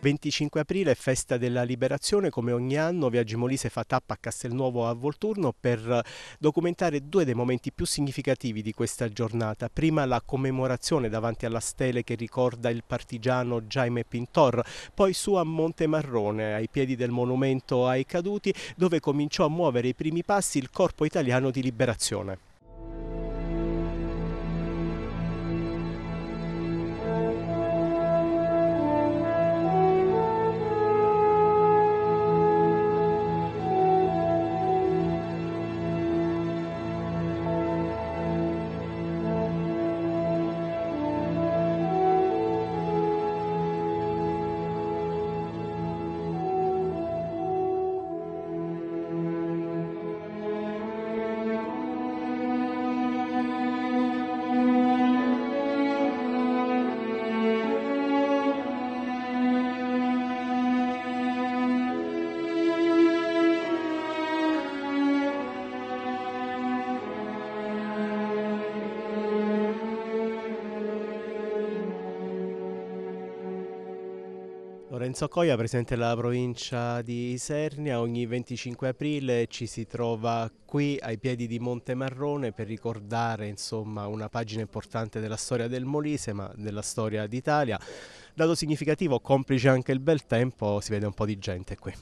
25 aprile, festa della liberazione, come ogni anno Viaggi Molise fa tappa a Castelnuovo a Volturno per documentare due dei momenti più significativi di questa giornata. Prima la commemorazione davanti alla stele che ricorda il partigiano Jaime Pintor, poi su a Monte Marrone, ai piedi del monumento ai caduti, dove cominciò a muovere i primi passi il corpo italiano di liberazione. Renzo Coia, presidente della provincia di Isernia, ogni 25 aprile ci si trova qui ai piedi di Monte Marrone per ricordare insomma, una pagina importante della storia del Molise, ma della storia d'Italia. Dato significativo, complice anche il bel tempo, si vede un po' di gente qui.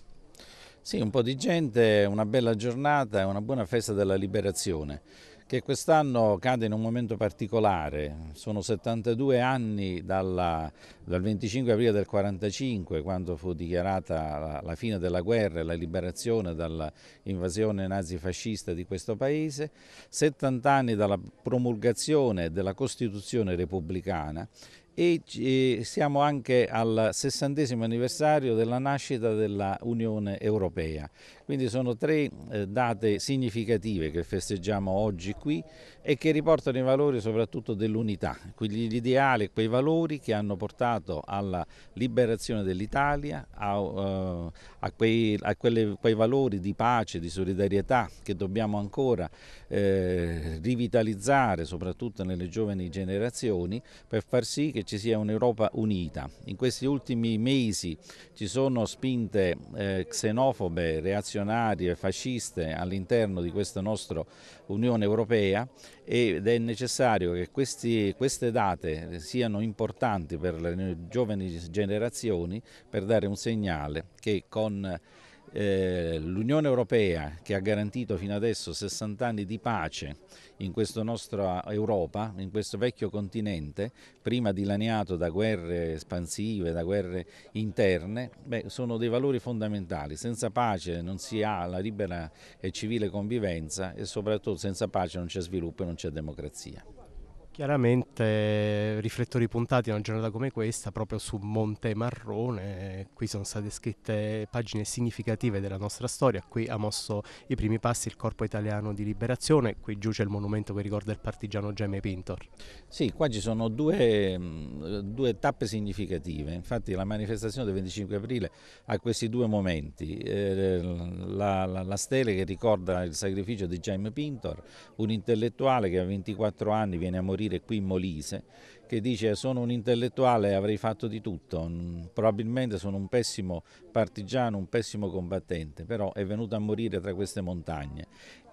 Sì, un po' di gente, una bella giornata e una buona festa della liberazione che quest'anno cade in un momento particolare. Sono 72 anni dalla, dal 25 aprile del 1945, quando fu dichiarata la, la fine della guerra e la liberazione dall'invasione nazifascista di questo paese, 70 anni dalla promulgazione della Costituzione repubblicana e eh, siamo anche al sessantesimo anniversario della nascita dell'Unione Europea. Quindi sono tre eh, date significative che festeggiamo oggi qui e che riportano i valori soprattutto dell'unità, quegli ideali, quei valori che hanno portato alla liberazione dell'Italia, a, eh, a, quei, a quelle, quei, valori di pace, di solidarietà che dobbiamo ancora eh, rivitalizzare soprattutto nelle giovani generazioni per far sì che ci sia un'Europa unita. In questi ultimi mesi ci sono spinte eh, xenofobe, reazionarie, fasciste all'interno di questa nostra Unione Europea ed è necessario che questi, queste date siano importanti per le giovani generazioni per dare un segnale che con eh, l'Unione Europea che ha garantito fino adesso 60 anni di pace in questa nostra eh, Europa, in questo vecchio continente, prima dilaniato da guerre espansive, da guerre interne, beh, sono dei valori fondamentali. Senza pace non si ha la libera e civile convivenza e soprattutto senza pace non c'è sviluppo e non c'è democrazia. Chiaramente riflettori puntati in una giornata come questa, proprio su Monte Marrone, qui sono state scritte pagine significative della nostra storia, qui ha mosso i primi passi il Corpo Italiano di Liberazione, qui giù c'è il monumento che ricorda il partigiano Gemme Pintor. Sì, qua ci sono due, mm, due, tappe significative, infatti la manifestazione del 25 aprile ha questi due momenti, eh, la, la, la stele che ricorda il sacrificio di Gemme Pintor, un intellettuale che a 24 anni viene a morire dire qui in Molise, che dice sono un intellettuale, avrei fatto di tutto, mm, probabilmente sono un pessimo partigiano, un pessimo combattente, però è venuto a morire tra queste montagne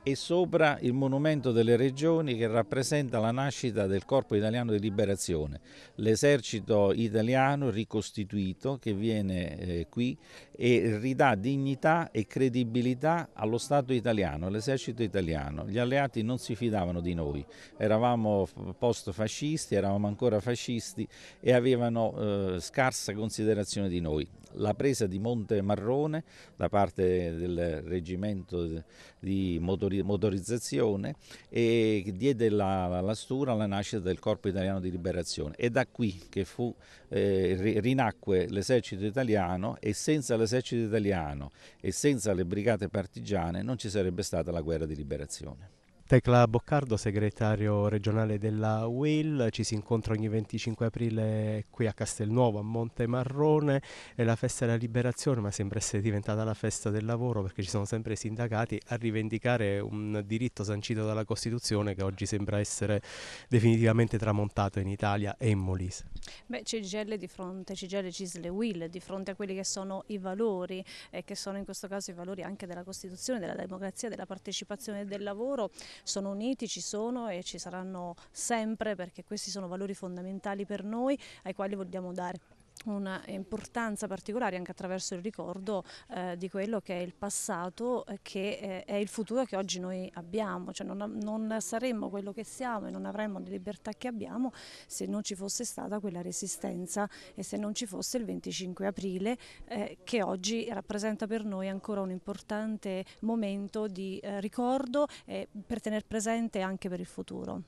e sopra il monumento delle regioni che rappresenta la nascita del Corpo Italiano di Liberazione, l'esercito italiano ricostituito che viene eh, qui e ridà dignità e credibilità allo Stato italiano, all'esercito italiano. Gli alleati non si fidavano di noi, eravamo post-fascisti, eravamo ancora fascisti e avevano eh, scarsa considerazione di noi la presa di Monte Marrone da parte del reggimento di motoristi motorizzazione e diede la, la stura alla nascita del Corpo Italiano di Liberazione. È da qui che fu, eh, rinacque l'esercito italiano e senza l'esercito italiano e senza le brigate partigiane non ci sarebbe stata la guerra di liberazione. Tecla Boccardo, segretario regionale della UIL, ci si incontra ogni 25 aprile qui a Castelnuovo, a Monte Marrone, è la festa della liberazione ma sembra essere diventata la festa del lavoro perché ci sono sempre i sindacati a rivendicare un diritto sancito dalla Costituzione che oggi sembra essere definitivamente tramontato in Italia e in Molise. Beh, CGL di fronte, CGL, Cisle, Will, di fronte a quelli che sono i valori, eh, che sono in questo caso i valori anche della Costituzione, della democrazia, della partecipazione e del lavoro, sono uniti, ci sono e ci saranno sempre perché questi sono valori fondamentali per noi ai quali vogliamo dare una importanza particolare anche attraverso il ricordo eh, di quello che è il passato eh, che eh, è il futuro che oggi noi abbiamo, cioè non, non, saremmo quello che siamo e non avremmo le libertà che abbiamo se non ci fosse stata quella resistenza e se non ci fosse il 25 aprile eh, che oggi rappresenta per noi ancora un importante momento di eh, ricordo per tenere presente anche per il futuro.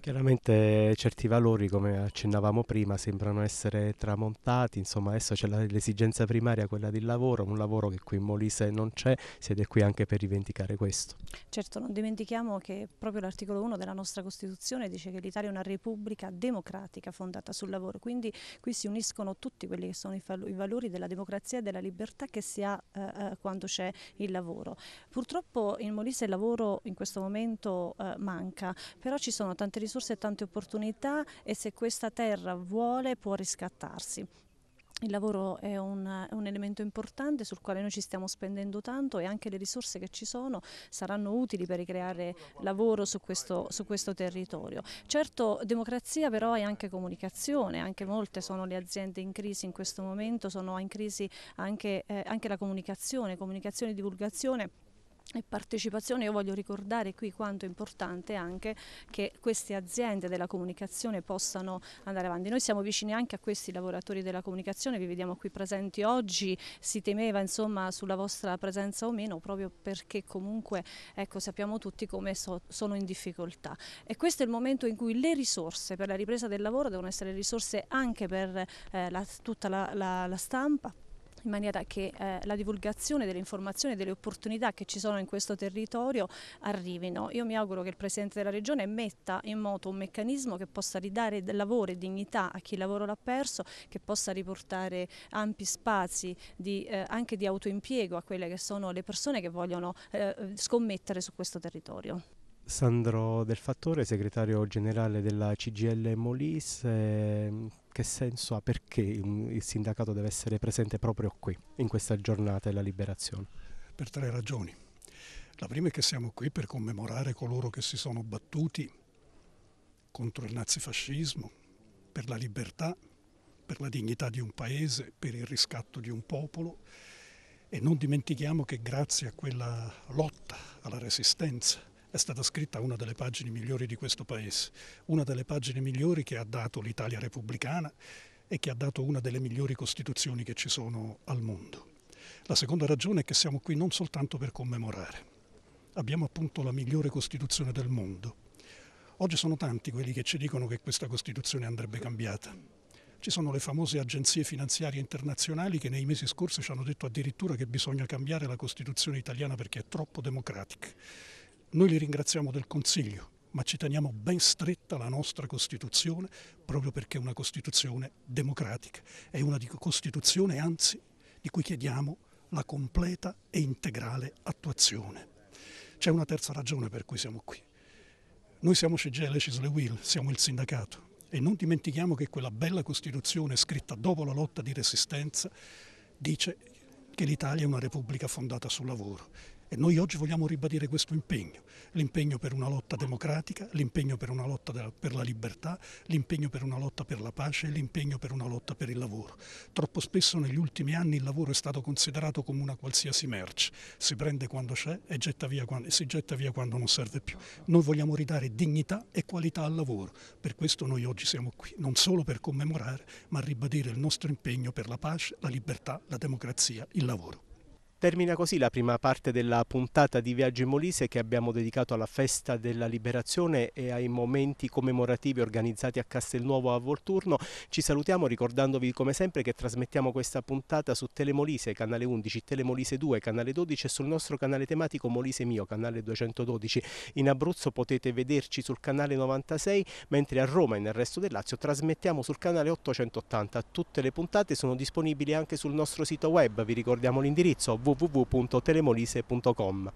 Chiaramente certi valori, come accennavamo prima, sembrano essere tramontati, insomma adesso c'è l'esigenza primaria, quella del lavoro, un lavoro che qui in Molise non c'è, siete qui anche per rivendicare questo. Certo, non dimentichiamo che proprio l'articolo 1 della nostra Costituzione dice che l'Italia è una repubblica democratica fondata sul lavoro, quindi qui si uniscono tutti quelli che sono i, i valori della democrazia e della libertà che si ha eh, eh, quando c'è il lavoro. Purtroppo in Molise il lavoro in questo momento eh, manca, però ci sono tante risorse risorse e tante opportunità e se questa terra vuole può riscattarsi. Il lavoro è un, è un, elemento importante sul quale noi ci stiamo spendendo tanto e anche le risorse che ci sono saranno utili per ricreare lavoro su questo, su questo territorio. Certo democrazia però è anche comunicazione, anche molte sono le aziende in crisi in questo momento, sono in crisi anche, eh, anche la comunicazione, comunicazione e divulgazione e partecipazione. Io voglio ricordare qui quanto è importante anche che queste aziende della comunicazione possano andare avanti. Noi siamo vicini anche a questi lavoratori della comunicazione, vi vediamo qui presenti oggi, si temeva insomma sulla vostra presenza o meno proprio perché comunque ecco, sappiamo tutti come so, sono in difficoltà e questo è il momento in cui le risorse per la ripresa del lavoro devono essere risorse anche per eh, la, tutta la, la, la stampa in maniera che eh, la divulgazione delle informazioni e delle opportunità che ci sono in questo territorio arrivino. Io mi auguro che il Presidente della Regione metta in moto un meccanismo che possa ridare lavoro e dignità a chi il lavoro l'ha perso, che possa riportare ampi spazi di, eh, anche di autoimpiego a quelle che sono le persone che vogliono eh, scommettere su questo territorio. Sandro Del Fattore, segretario generale della CGL Molis, ehm, che senso ha, perché il sindacato deve essere presente proprio qui, in questa giornata della liberazione? Per tre ragioni. La prima è che siamo qui per commemorare coloro che si sono battuti contro il nazifascismo, per la libertà, per la dignità di un paese, per il riscatto di un popolo e non dimentichiamo che grazie a quella lotta, alla resistenza, è stata scritta una delle pagine migliori di questo Paese, una delle pagine migliori che ha dato l'Italia repubblicana e che ha dato una delle migliori Costituzioni che ci sono al mondo. La seconda ragione è che siamo qui non soltanto per commemorare. Abbiamo appunto la migliore Costituzione del mondo. Oggi sono tanti quelli che ci dicono che questa Costituzione andrebbe cambiata. Ci sono le famose agenzie finanziarie internazionali che nei mesi scorsi ci hanno detto addirittura che bisogna cambiare la Costituzione italiana perché è troppo democratica. Noi li ringraziamo del Consiglio, ma ci teniamo ben stretta la nostra Costituzione proprio perché è una Costituzione democratica, è una Costituzione anzi di cui chiediamo la completa e integrale attuazione. C'è una terza ragione per cui siamo qui. Noi siamo CGL Cisle Will, siamo il sindacato e non dimentichiamo che quella bella Costituzione scritta dopo la lotta di resistenza dice che l'Italia è una repubblica fondata sul lavoro e noi oggi vogliamo ribadire questo impegno, l'impegno per una lotta democratica, l'impegno per una lotta per la libertà, l'impegno per una lotta per la pace, e l'impegno per una lotta per il lavoro. Troppo spesso negli ultimi anni il lavoro è stato considerato come una qualsiasi merce, si prende quando c'è e, e si getta via quando non serve più. Noi vogliamo ridare dignità e qualità al lavoro, per questo noi oggi siamo qui, non solo per commemorare, ma ribadire il nostro impegno per la pace, la libertà, la democrazia, il lavoro. Termina così la prima parte della puntata di Viaggi in Molise che abbiamo dedicato alla festa della liberazione e ai momenti commemorativi organizzati a Castelnuovo a Volturno. Ci salutiamo ricordandovi come sempre che trasmettiamo questa puntata su Telemolise, canale 11, Telemolise 2, canale 12 e sul nostro canale tematico Molise Mio, canale 212. In Abruzzo potete vederci sul canale 96, mentre a Roma e nel resto del Lazio trasmettiamo sul canale 880. Tutte le puntate sono disponibili anche sul nostro sito web, vi ricordiamo l'indirizzo www.telemolise.com.